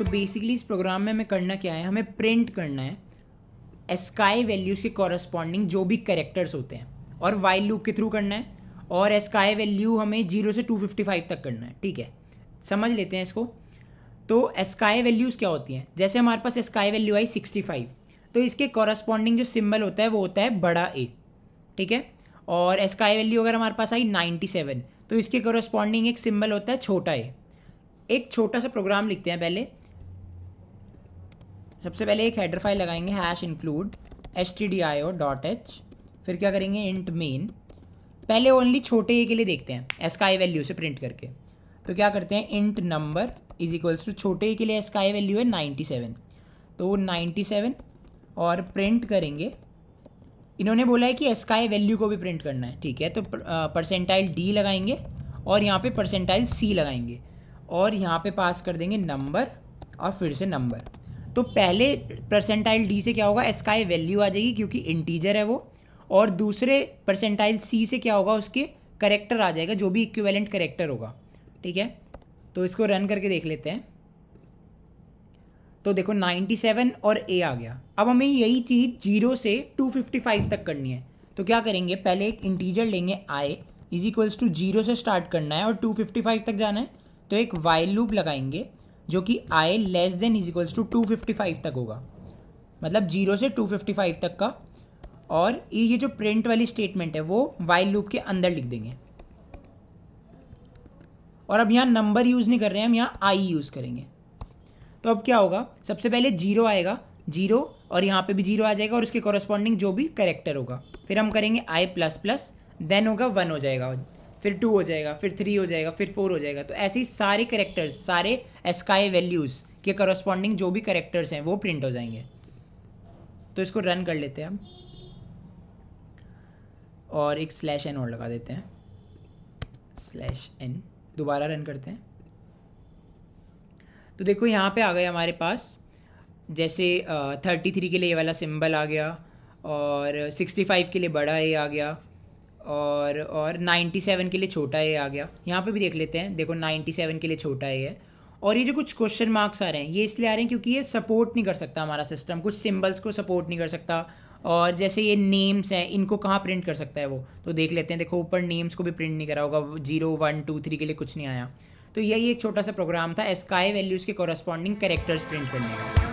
सो तो बेसिकली इस प्रोग्राम में हमें करना क्या है हमें प्रिंट करना है एस्काई वैल्यूज़ के कॉरस्पॉन्डिंग जो भी करेक्टर्स होते हैं और वाइल लूप के थ्रू करना है और एस्काई वैल्यू हमें जीरो से टू फिफ्टी फाइव तक करना है ठीक है समझ लेते हैं इसको तो एस्काई वैल्यूज़ क्या होती हैं जैसे हमारे पास एस्काई वैल्यू आई सिक्सटी फाइव तो इसके कॉरस्पॉन्डिंग जो सिम्बल होता है वो होता है बड़ा ए ठीक है और एस्काई वैल्यू अगर हमारे पास आई नाइन्टी सेवन तो इसके कॉरस्पॉन्डिंग एक सिम्बल होता है छोटा ए एक छोटा सा प्रोग्राम लिखते हैं पहले सबसे पहले एक हेडर फाइल लगाएंगे hash include H T D I O dot H फिर क्या करेंगे इंट मेन पहले ओनली छोटे ए के लिए देखते हैं एस का आई वैल्यू से प्रिंट करके तो क्या करते हैं int number is equals to छोटे ए के लिए एस का आई वैल्यू है नाइन्टी सेवन तो वो नाइन्टी सेवन और प्रिंट करेंगे इन्होंने बोला है कि एस का आई वैल्यू को भी प्रिंट करना है ठीक है तो परसेंटाइल डी लगाएंगे और यहाँ पे परसेंटाइल सी लगाएंगे और यहाँ पे पास कर देंगे नंबर और फिर से नंबर तो पहले परसेंटाइल डी से क्या होगा एस्काई वैल्यू आ जाएगी क्योंकि इंटीजर है वो और दूसरे परसेंटाइल सी से क्या होगा उसके करेक्टर आ जाएगा जो भी इक्विवेलेंट करेक्टर होगा ठीक है तो इसको रन करके देख लेते हैं तो देखो 97 और ए आ गया अब हमें यही चीज़ जीरो से 255 तक करनी है तो क्या करेंगे पहले एक इंटीजर लेंगे i is equals to zero से स्टार्ट करना है और 255 तक जाना है तो एक वाइल लूप लगाएंगे जो कि i less than is equals to two fifty five तक होगा मतलब जीरो से टू फिफ्टी फाइव तक का और ये जो प्रिंट वाली स्टेटमेंट है वो वाइल लूप के अंदर लिख देंगे और अब यहाँ नंबर यूज़ नहीं कर रहे हैं हम यहाँ आई यूज़ करेंगे तो अब क्या होगा सबसे पहले जीरो आएगा जीरो और यहाँ पे भी जीरो आ जाएगा और उसके कॉरस्पॉन्डिंग जो भी करेक्टर होगा फिर हम करेंगे आई प्लस प्लस देन होगा वन हो जाएगा फिर टू हो जाएगा फिर थ्री हो जाएगा फिर फोर हो जाएगा तो ऐसे ही सारे करेक्टर्स सारे एस्काई वैल्यूज़ के करस्पॉन्डिंग जो भी करेक्टर्स हैं वो प्रिंट हो जाएंगे तो इसको रन कर लेते हैं हम और एक स्लैश एन और लगा देते हैं स्लैश एन दोबारा रन करते हैं तो देखो यहाँ पे आ गए हमारे पास जैसे थर्टी थ्री के लिए ये वाला सिंबल आ गया और सिक्सटी फाइव के लिए बड़ा ए आ गया और और 97 के लिए छोटा ए आ गया यहाँ पे भी देख लेते हैं देखो 97 के लिए छोटा ए है और ये जो कुछ क्वेश्चन मार्क्स आ रहे हैं ये इसलिए आ रहे हैं क्योंकि ये सपोर्ट नहीं कर सकता हमारा सिस्टम कुछ सिम्बल्स को सपोर्ट नहीं कर सकता और जैसे ये नेम्स हैं इनको कहाँ प्रिंट कर सकता है वो तो देख लेते हैं देखो ऊपर नेम्स को भी प्रिंट नहीं करा होगा जीरो वन टू थ्री के लिए कुछ नहीं आया तो यही एक छोटा सा प्रोग्राम था एस्काई वैल्यूज़ के कॉरस्पॉन्डिंग करेक्टर्स प्रिंट करने का